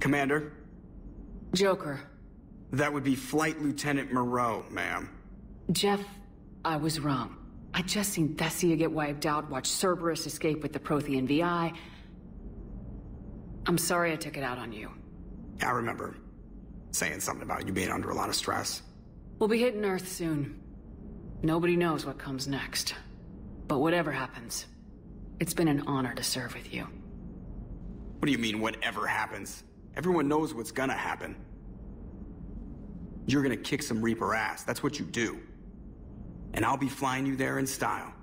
Commander? Joker. That would be Flight Lieutenant Moreau, ma'am. Jeff, I was wrong. I just seen Thessia get wiped out, watched Cerberus escape with the Prothean VI. I'm sorry I took it out on you. I remember saying something about you being under a lot of stress. We'll be hitting Earth soon. Nobody knows what comes next. But whatever happens, it's been an honor to serve with you. What do you mean, whatever happens? Everyone knows what's gonna happen. You're gonna kick some Reaper ass. That's what you do. And I'll be flying you there in style.